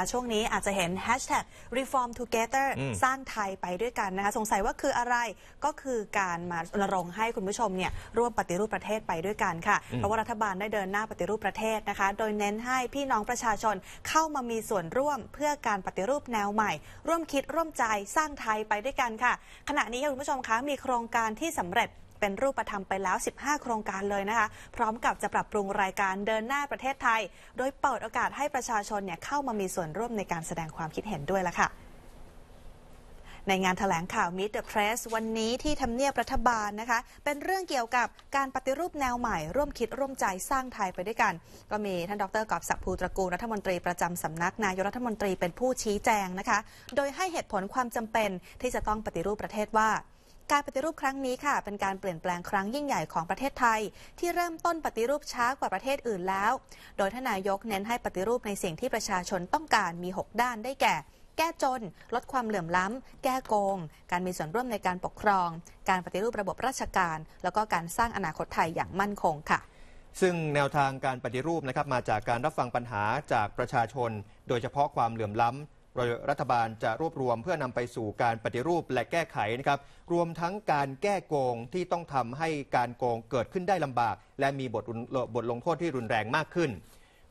ะช่วงนี้อาจจะเห็นแฮชแท็ก reform together สร้างไทยไปด้วยกันนะคะสงสัยว่าคืออะไรก็คือการมารณรงค์ให้คุณผู้ชมเนี่ยร่วมปฏิรูปประเทศไปด้วยกันค่ะเพราะว่ารัฐบาลได้เดินหน้าปฏิรูปประเทศนะคะ โดยเน้นให้พี่น้องประชาชนเข้ามามีส่วนร่วมเพื่อการปฏิรูปแนวใหม่ ร่วมคิดร่วมใจสร้างไทยไปด้วยกันค่ะ ขณะนี้คุณผู้ชมคะมีโครงการที่สำเร็จเป็นรูปธรรมไปแล้ว 15 โครงการเลยนะคะ พร้อมกับจะปรับปรุงรายการเดินหน้าประเทศไทย โดยเปิดโอกาสให้ประชาชนเนี่ยเข้ามามีส่วนร่วมในการแสดงความคิดเห็นด้วยละค่ะ ในงานถแถลงข่าวมิตรเพรสวันนี้ที่ทำเนียบรัฐบาลนะคะ เป็นเรื่องเกี่ยวกับการปฏิรูปแนวใหม่ ร่วมคิดร่วมใจสร้างไทยไปด้วยกัน ก็มีท่านดรกอบศักดิ์ภูตระกูลรัฐมนตรีประจำสำนักนายกรัฐมนตรีเป็นผู้ชี้แจงนะคะ โดยให้เหตุผลความจำเป็นที่จะต้องปฏิรูปประเทศว่าการปฏิรูปครั้งนี้ค่ะเป็นการเปลี่ยนแปลงครั้งยิ่งใหญ่ของประเทศไทยที่เริ่มต้นปฏิรูปช้ากว่าประเทศอื่นแล้ว โดยทนายกเน้นให้ปฏิรูปในสิ่งที่ประชาชนต้องการมี 6 ด้านได้แก่ แก้จน ลดความเหลื่อมล้ำแก้โกง การมีส่วนร่วมในการปกครอง การปฏิรูประบบราชการ แล้วก็การสร้างอนาคตไทยอย่างมั่นคงค่ะ ซึ่งแนวทางการปฏิรูปนะครับมาจากการรับฟังปัญหาจากประชาชน โดยเฉพาะความเหลื่อมล้ำโดยรัฐบาลจะรวบรวมเพื่อนำไปสู่การปฏิรูปและแก้ไขนะครับ รวมทั้งการแก้โกงที่ต้องทำให้การโกงเกิดขึ้นได้ลำบาก และมีบทบทลงโทษที่รุนแรงมากขึ้น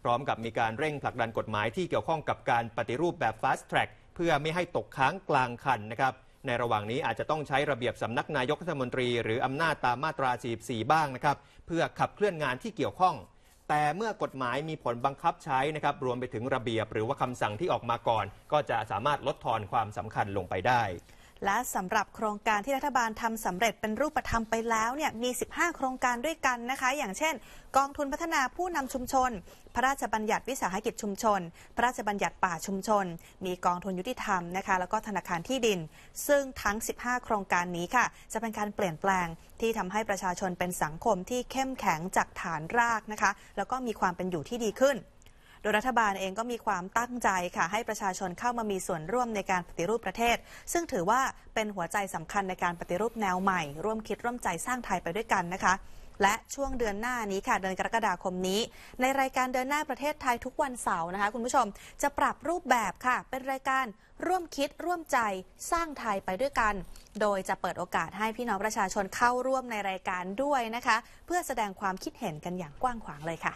พร้อมกับมีการเร่งผลักดันกฎหมายที่เกี่ยวข้องกับการปฏิรูปแบบ Fast Track เพื่อไม่ให้ตกค้างกลางคันนะครับ ในระหว่างนี้อาจจะต้องใช้ระเบียบสำนักนายกรัฐมนตรีหรืออำนาจตามมาตรา 44 บ้างนะครับเพื่อขับเคลื่อนงานที่เกี่ยวข้องแต่เมื่อกฎหมายมีผลบังคับใช้นะครับ รวมไปถึงระเบียบหรือว่าคำสั่งที่ออกมาก่อน ก็จะสามารถลดทอนความสำคัญลงไปได้และสำหรับโครงการที่รัฐบาลทำสำเร็จเป็นรูปธรรมไปแล้วเนี่ยมี 15 โครงการด้วยกันนะคะ อย่างเช่นกองทุนพัฒนาผู้นำชุมชน พระราชบัญญัติวิสาหกิจชุมชน พระราชบัญญัติป่าชุมชน มีกองทุนยุติธรรมนะคะแล้วก็ธนาคารที่ดิน ซึ่งทั้ง 15 โครงการนี้ค่ะ จะเป็นการเปลี่ยนแปลงที่ทำให้ประชาชนเป็นสังคมที่เข้มแข็งจากฐานรากนะคะแล้วก็มีความเป็นอยู่ที่ดีขึ้นโดย รัฐบาลเองก็มีความตั้งใจค่ะให้ประชาชนเข้ามามีส่วนร่วมในการปฏิรูปประเทศ ซึ่งถือว่าเป็นหัวใจสำคัญในการปฏิรูปแนวใหม่ ร่วมคิดร่วมใจสร้างไทยไปด้วยกันนะคะ และช่วงเดือนหน้านี้ค่ะ เดือนกรกฎาคมนี้ ในรายการเดินหน้าประเทศไทยทุกวันเสาร์นะคะคุณผู้ชมจะปรับรูปแบบค่ะ เป็นรายการร่วมคิดร่วมใจสร้างไทยไปด้วยกัน โดยจะเปิดโอกาสให้พี่น้องประชาชนเข้าร่วมในรายการด้วยนะคะ เพื่อแสดงความคิดเห็นกันอย่างกว้างขวางเลยค่ะ